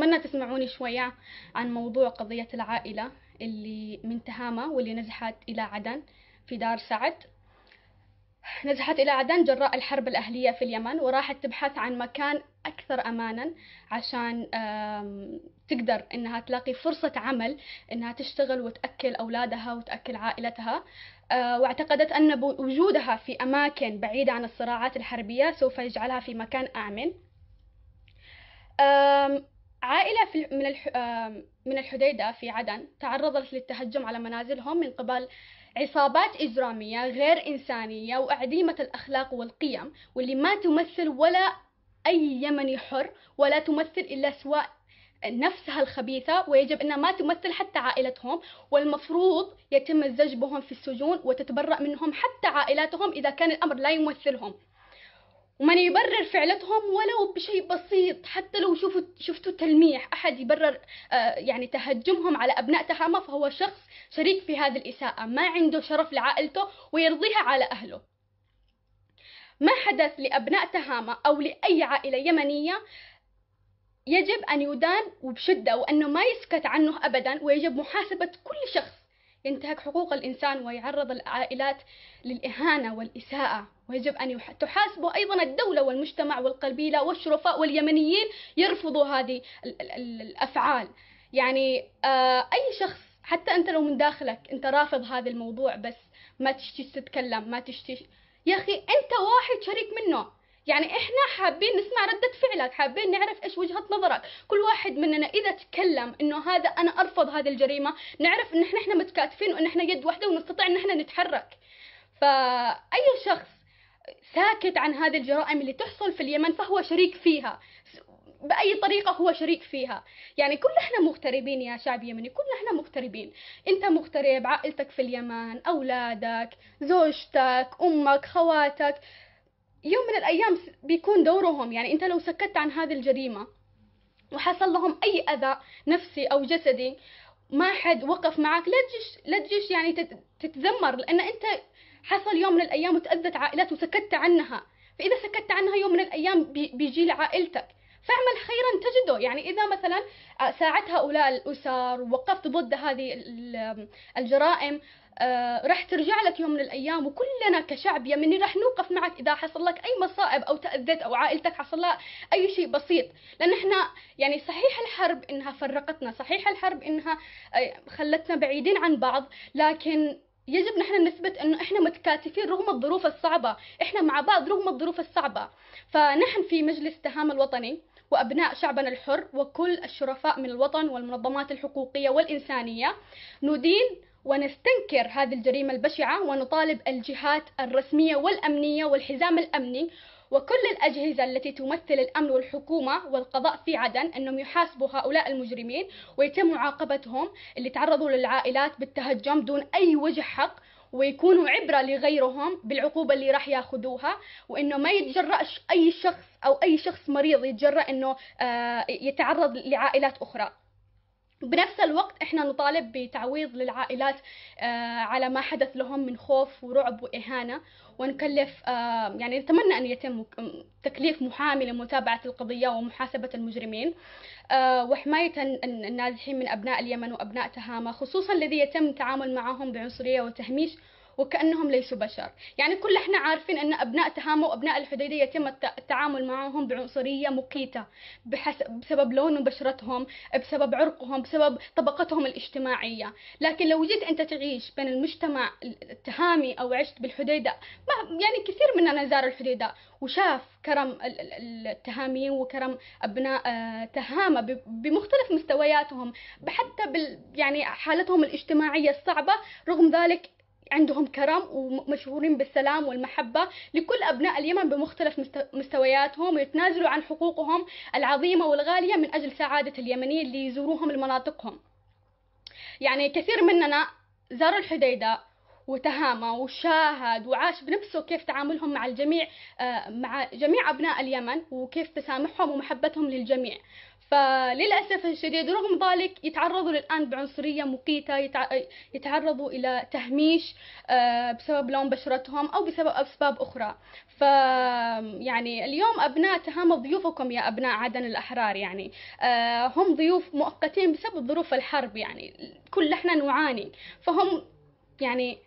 أتمنى تسمعوني شوية عن موضوع قضية العائلة اللي من تهامة واللي نزحت إلى عدن في دار سعد نزحت إلى عدن جراء الحرب الأهلية في اليمن وراحت تبحث عن مكان أكثر أمانا عشان تقدر إنها تلاقي فرصة عمل إنها تشتغل وتأكل أولادها وتأكل عائلتها آه، واعتقدت أن وجودها في أماكن بعيدة عن الصراعات الحربية سوف يجعلها في مكان آمن عائلة في من من الحديدة في عدن تعرضت للتهجم على منازلهم من قبل عصابات إجرامية غير إنسانية وأعديمة الأخلاق والقيم واللي ما تمثل ولا أي يمني حر ولا تمثل إلا سواء نفسها الخبيثة ويجب أنها ما تمثل حتى عائلتهم والمفروض يتم الزج بهم في السجون وتتبرأ منهم حتى عائلاتهم إذا كان الأمر لا يمثلهم ومن يبرر فعلتهم ولو بشيء بسيط حتى لو شوفوا شفتوا تلميح احد يبرر آه، يعني تهجمهم على ابناء تهامه فهو شخص شريك في هذه الاساءه ما عنده شرف لعائلته ويرضيها على اهله ما حدث لابناء تهامه او لاي عائله يمنيه يجب ان يدان وبشده وانه ما يسكت عنه ابدا ويجب محاسبه كل شخص ينتهك حقوق الإنسان ويعرض العائلات للإهانة والإساءة ويجب أن تحاسبوا أيضا الدولة والمجتمع والقبيلة والشرفاء واليمنيين يرفضوا هذه الأفعال يعني آه، أي شخص حتى انت لو من داخلك انت رافض هذا الموضوع بس ما تشتيش تتكلم ما تشتيش يا اخي انت واحد شريك منه يعني احنا حابين نسمع ردة فعلك حابين نعرف ايش وجهة نظرك كل واحد مننا اذا تكلم انه هذا انا ارفض هذه الجريمة نعرف ان احنا احنا متكاتفين وان احنا يد واحدة ونستطيع ان احنا نتحرك فاي شخص ساكت عن هذه الجرائم اللي تحصل في اليمن فهو شريك فيها باي طريقه هو شريك فيها يعني كل احنا مغتربين يا شعب يمني كل احنا مغتربين انت مغترب عائلتك في اليمن اولادك زوجتك امك خواتك يوم من الأيام بيكون دورهم يعني أنت لو سكت عن هذه الجريمة وحصل لهم أي أذى نفسي أو جسدي ما حد وقف معك لا تجيش لا تجيش يعني تتذمر لأن أنت حصل يوم من الأيام وتأذت عائلات وسكت عنها فإذا سكت عنها يوم من الأيام بيجي لعائلتك فاعمل خيرا تجده يعني إذا مثلا آه، ساعدت هؤلاء الأسر ووقفت ضد هذه الجرائم آه، راح ترجع لك يوم من الأيام وكلنا كشعب يمني راح نوقف معك إذا حصل لك أي مصائب أو تأذيت أو عائلتك حصل لها أي شيء بسيط لأن إحنا يعني صحيح الحرب إنها فرقتنا صحيح الحرب إنها آه، خلتنا بعيدين عن بعض لكن يجب نحن نثبت انه احنا متكاتفين رغم الظروف الصعبه، احنا مع بعض رغم الظروف الصعبه، فنحن في مجلس تهام الوطني وأبناء شعبنا الحر وكل الشرفاء من الوطن والمنظمات الحقوقية والإنسانية ندين ونستنكر هذه الجريمة البشعة ونطالب الجهات الرسمية والأمنية والحزام الأمني وكل الأجهزة التي تمثل الأمن والحكومة والقضاء في عدن أنهم يحاسبوا هؤلاء المجرمين ويتم معاقبتهم اللي تعرضوا للعائلات بالتهجم دون أي وجه حق ويكونوا عبرة لغيرهم بالعقوبة اللي راح ياخذوها وإنه ما يتجرأش أي شخص أو أي شخص مريض يتجرأ إنه آه، يتعرض لعائلات أخرى بنفس الوقت احنا نطالب بتعويض للعائلات آه، على ما حدث لهم من خوف ورعب واهانه ونكلف آه، يعني نتمنى ان يتم تكليف محامي لمتابعه القضيه ومحاسبه المجرمين آه، وحمايه النازحين من ابناء اليمن وابناء تهامه خصوصا الذي يتم التعامل معهم بعنصريه وتهميش وكأنهم ليسوا بشر يعني كل احنا عارفين أن أبناء تهامة وأبناء الحديدية يتم التعامل معهم بعنصرية مقيتة بحسب بسبب لون بشرتهم بسبب عرقهم بسبب طبقتهم الاجتماعية لكن لو جيت أنت تعيش بين المجتمع التهامي أو عشت بالحديدة ما يعني كثير مننا زار الحديدة وشاف كرم التهاميين وكرم أبناء آه، تهامة بمختلف مستوياتهم حتى بال يعني حالتهم الاجتماعية الصعبة رغم ذلك عندهم كرم ومشهورين بالسلام والمحبة لكل أبناء اليمن بمختلف مستوياتهم ويتنازلوا عن حقوقهم العظيمة والغالية من أجل سعادة اليمنيين اللي يزوروهم لمناطقهم يعني كثير مننا زار الحديدة وتهامه وشاهد وعاش بنفسه كيف تعاملهم مع الجميع آه، مع جميع أبناء اليمن وكيف تسامحهم ومحبتهم للجميع فللأسف الشديد رغم ذلك يتعرضوا للآن بعنصرية مقيتة يتعرضوا إلى تهميش آه، بسبب لون بشرتهم أو بسبب أسباب أخرى ف يعني اليوم أبناء تهامة ضيوفكم يا أبناء عدن الأحرار يعني آه، هم ضيوف مؤقتين بسبب ظروف الحرب يعني كل احنا نعاني فهم يعني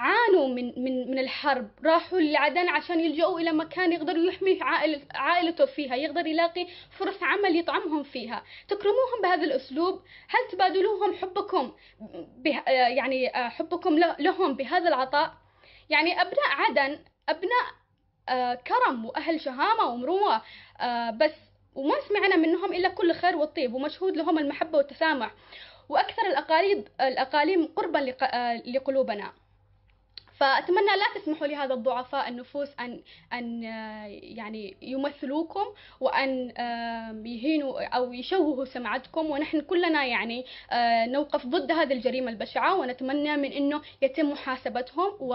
عانوا من من من الحرب راحوا لعدن عشان يلجؤوا الى مكان يقدر يحمي عائل عائلته فيها يقدر يلاقي فرص عمل يطعمهم فيها تكرموهم بهذا الاسلوب هل تبادلوهم حبكم يعني حبكم لهم بهذا العطاء يعني ابناء عدن ابناء آه، كرم واهل شهامه ومروه آه، بس وما سمعنا منهم الا كل خير والطيب ومشهود لهم المحبه والتسامح واكثر الاقاليم الاقاليم قربا آه، لقلوبنا فأتمنى لا تسمحوا لهذا الضعفاء النفوس أن أن آه، يعني يمثلوكم وأن آه، يهينوا أو يشوهوا سمعتكم ونحن كلنا يعني آه، نوقف ضد هذه الجريمة البشعة ونتمنى من أنه يتم محاسبتهم و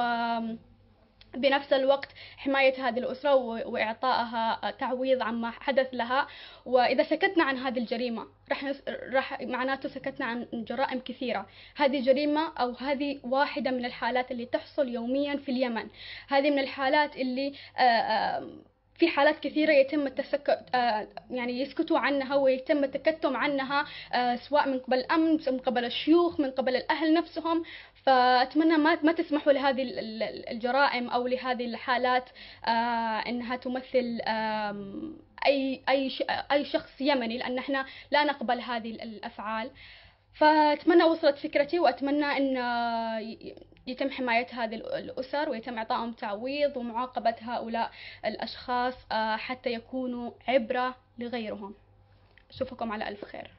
بنفس الوقت حماية هذه الأسرة وإعطائها تعويض عما حدث لها وإذا سكتنا عن هذه الجريمة رح, نس... رح معناته سكتنا عن جرائم كثيرة هذه جريمة أو هذه واحدة من الحالات اللي تحصل يوميا في اليمن هذه من الحالات اللي آآ آه، آآ آه، في حالات كثيرة يتم التسكت آه، يعني يسكتوا عنها ويتم التكتم عنها آه، سواء من قبل الأمن من قبل الشيوخ من قبل الأهل نفسهم فأتمنى ما ما تسمحوا لهذه الجرائم أو لهذه الحالات آه، أنها تمثل أي أي أي شخص يمني لأن احنا لا نقبل هذه الأفعال فأتمنى وصلت فكرتي وأتمنى أن يتم حماية هذه الأسر ويتم إعطائهم تعويض ومعاقبة هؤلاء الأشخاص آه، حتى يكونوا عبرة لغيرهم أشوفكم على ألف خير